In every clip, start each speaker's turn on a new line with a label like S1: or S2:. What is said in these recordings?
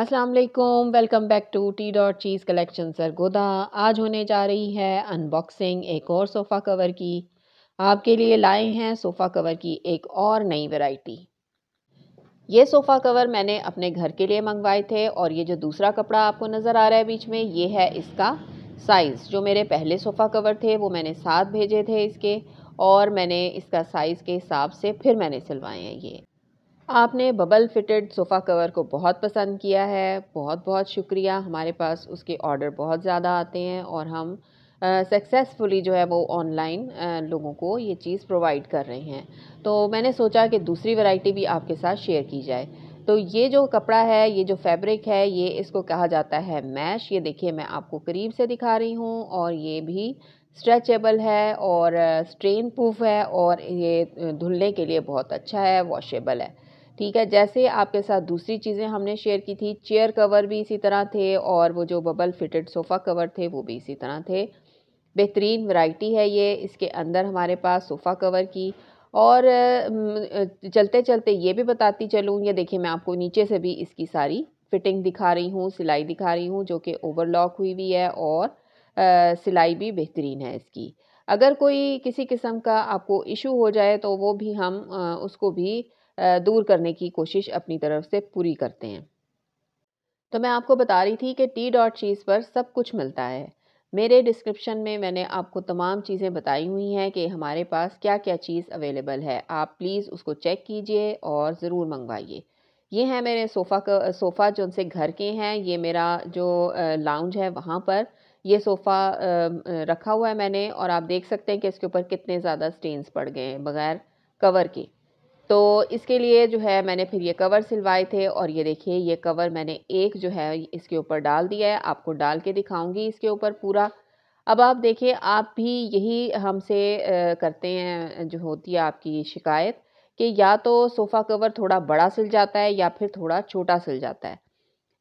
S1: अस्सलाम वालेकुम welcome back to T dot cheese collection Sargodha आज होने जा रही है अनबॉक्सिंग एक और सोफ़ा कवर की आपके लिए लाए हैं सोफ़ा कवर की एक और नई वैरायटी ये सोफ़ा कवर मैंने अपने घर के लिए मंगवाए थे और ये जो दूसरा कपड़ा आपको नज़र आ रहा है बीच में ये है इसका साइज़ जो मेरे पहले सोफ़ा कवर थे वो मैंने साथ भेजे थे इसके और मैंने इसका साइज़ के हिसाब से फिर मैंने सिलवाए हैं ये आपने बबल फिटेड सोफ़ा कवर को बहुत पसंद किया है बहुत बहुत शुक्रिया हमारे पास उसके ऑर्डर बहुत ज़्यादा आते हैं और हम सक्सेसफुली जो है वो ऑनलाइन लोगों को ये चीज़ प्रोवाइड कर रहे हैं तो मैंने सोचा कि दूसरी वैरायटी भी आपके साथ शेयर की जाए तो ये जो कपड़ा है ये जो फैब्रिक है ये इसको कहा जाता है मैश ये देखिए मैं आपको करीब से दिखा रही हूँ और ये भी स्ट्रेचेबल है और स्ट्रेन प्रूफ है और ये धुलने के लिए बहुत अच्छा है वॉशेबल है ठीक है जैसे आपके साथ दूसरी चीज़ें हमने शेयर की थी चेयर कवर भी इसी तरह थे और वो जो बबल फिटेड सोफ़ा कवर थे वो भी इसी तरह थे बेहतरीन वैरायटी है ये इसके अंदर हमारे पास सोफ़ा कवर की और चलते चलते ये भी बताती चलूँ ये देखिए मैं आपको नीचे से भी इसकी सारी फिटिंग दिखा रही हूँ सिलाई दिखा रही हूँ जो कि ओवरलॉक हुई हुई है और आ, सिलाई भी बेहतरीन है इसकी अगर कोई किसी किस्म का आपको इशू हो जाए तो वो भी हम आ, उसको भी दूर करने की कोशिश अपनी तरफ से पूरी करते हैं तो मैं आपको बता रही थी कि टी डॉट चीज़ पर सब कुछ मिलता है मेरे डिस्क्रिप्शन में मैंने आपको तमाम चीज़ें बताई हुई हैं कि हमारे पास क्या क्या चीज़ अवेलेबल है आप प्लीज़ उसको चेक कीजिए और ज़रूर मंगवाइए ये हैं मेरे सोफ़ा का सोफ़ा जो उनसे घर के हैं ये मेरा जो लाउंज है वहाँ पर ये सोफ़ा रखा हुआ है मैंने और आप देख सकते हैं कि इसके ऊपर कितने ज़्यादा स्टेन्स पड़ गए हैं बग़ैर कवर के तो इसके लिए जो है मैंने फिर ये कवर सिलवाए थे और ये देखिए ये कवर मैंने एक जो है इसके ऊपर डाल दिया है आपको डाल के दिखाऊंगी इसके ऊपर पूरा अब आप देखिए आप भी यही हमसे करते हैं जो होती है आपकी शिकायत कि या तो सोफ़ा कवर थोड़ा बड़ा सिल जाता है या फिर थोड़ा छोटा सिल जाता है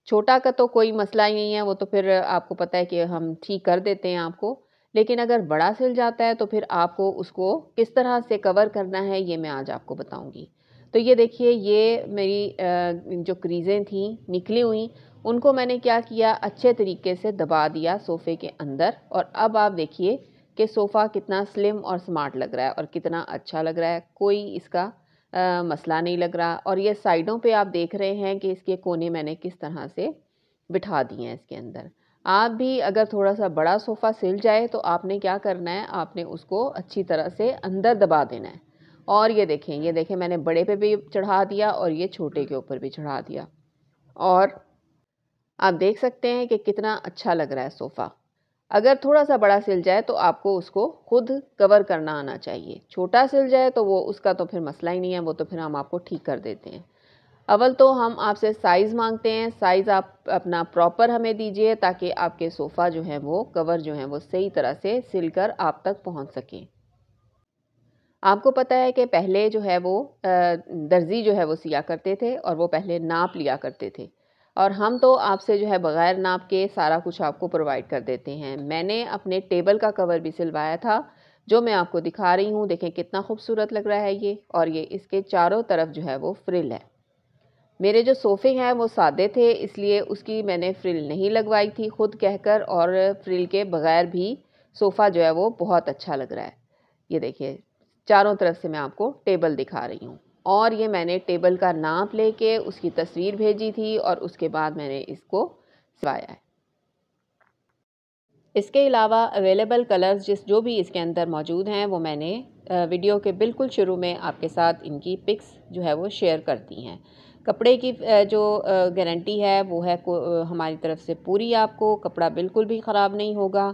S1: छोटा का तो कोई मसला ही नहीं है वो तो फिर आपको पता है कि हम ठीक कर देते हैं आपको लेकिन अगर बड़ा सिल जाता है तो फिर आपको उसको किस तरह से कवर करना है ये मैं आज आपको बताऊंगी तो ये देखिए ये मेरी जो क्रीज़ें थी निकली हुई उनको मैंने क्या किया अच्छे तरीके से दबा दिया सोफ़े के अंदर और अब आप देखिए कि सोफ़ा कितना स्लिम और स्मार्ट लग रहा है और कितना अच्छा लग रहा है कोई इसका आ, मसला नहीं लग रहा और ये साइडों पे आप देख रहे हैं कि इसके कोने मैंने किस तरह से बिठा दिए हैं इसके अंदर आप भी अगर थोड़ा सा बड़ा सोफ़ा सिल जाए तो आपने क्या करना है आपने उसको अच्छी तरह से अंदर दबा देना है और ये देखें ये देखें मैंने बड़े पे भी चढ़ा दिया और ये छोटे के ऊपर भी चढ़ा दिया और आप देख सकते हैं कि कितना अच्छा लग रहा है सोफ़ा अगर थोड़ा सा बड़ा सिल जाए तो आपको उसको खुद कवर करना आना चाहिए छोटा सिल जाए तो वो उसका तो फिर मसला ही नहीं है वो तो फिर हम आपको ठीक कर देते हैं अवल तो हम आपसे साइज़ मांगते हैं साइज़ आप अपना प्रॉपर हमें दीजिए ताकि आपके सोफ़ा जो है वो कवर जो है वो सही तरह से सिल कर आप तक पहुंच सकें आपको पता है कि पहले जो है वो दर्जी जो है वो सिया करते थे और वो पहले नाप लिया करते थे और हम तो आपसे जो है बग़ैर नाप के सारा कुछ आपको प्रोवाइड कर देते हैं मैंने अपने टेबल का कवर भी सिलवाया था जो मैं आपको दिखा रही हूँ देखें कितना खूबसूरत लग रहा है ये और ये इसके चारों तरफ जो है वो फ्रिल है मेरे जो सोफ़े हैं वो सादे थे इसलिए उसकी मैंने फ्रिल नहीं लगवाई थी ख़ुद कहकर और फ्रिल के बग़ैर भी सोफ़ा जो है वो बहुत अच्छा लग रहा है ये देखिए चारों तरफ से मैं आपको टेबल दिखा रही हूँ और ये मैंने टेबल का नाप लेके उसकी तस्वीर भेजी थी और उसके बाद मैंने इसको सिलवाया है इसके अलावा अवेलेबल कलर्स जिस जो भी इसके अंदर मौजूद हैं वो मैंने वीडियो के बिल्कुल शुरू में आपके साथ इनकी पिक्स जो है वो शेयर कर दी हैं कपड़े की जो गारंटी है वो है हमारी तरफ से पूरी आपको कपड़ा बिल्कुल भी ख़राब नहीं होगा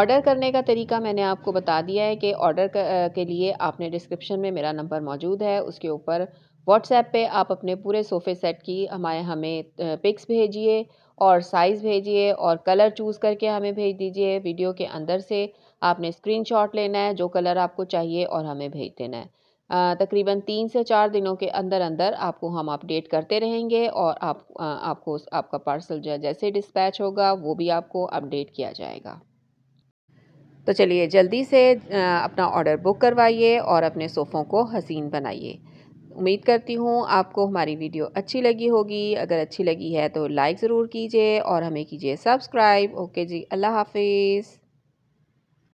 S1: ऑर्डर करने का तरीका मैंने आपको बता दिया है कि ऑर्डर के लिए आपने डिस्क्रिप्शन में मेरा नंबर मौजूद है उसके ऊपर व्हाट्सएप पे आप अपने पूरे सोफ़े सेट की हमारे हमें पिक्स भेजिए और साइज़ भेजिए और कलर चूज़ करके हमें भेज दीजिए वीडियो के अंदर से आपने स्क्रीनशॉट लेना है जो कलर आपको चाहिए और हमें भेज देना है तकरीबन तीन से चार दिनों के अंदर अंदर आपको हम अपडेट करते रहेंगे और आप आपको आपका पार्सल जो जैसे डिस्पैच होगा वो भी आपको अपडेट किया जाएगा तो चलिए जल्दी से अपना ऑर्डर बुक करवाइए और अपने सोफ़ों को हसीन बनाइए उम्मीद करती हूँ आपको हमारी वीडियो अच्छी लगी होगी अगर अच्छी लगी है तो लाइक ज़रूर कीजिए और हमें कीजिए सब्सक्राइब ओके जी अल्लाह हाफिज़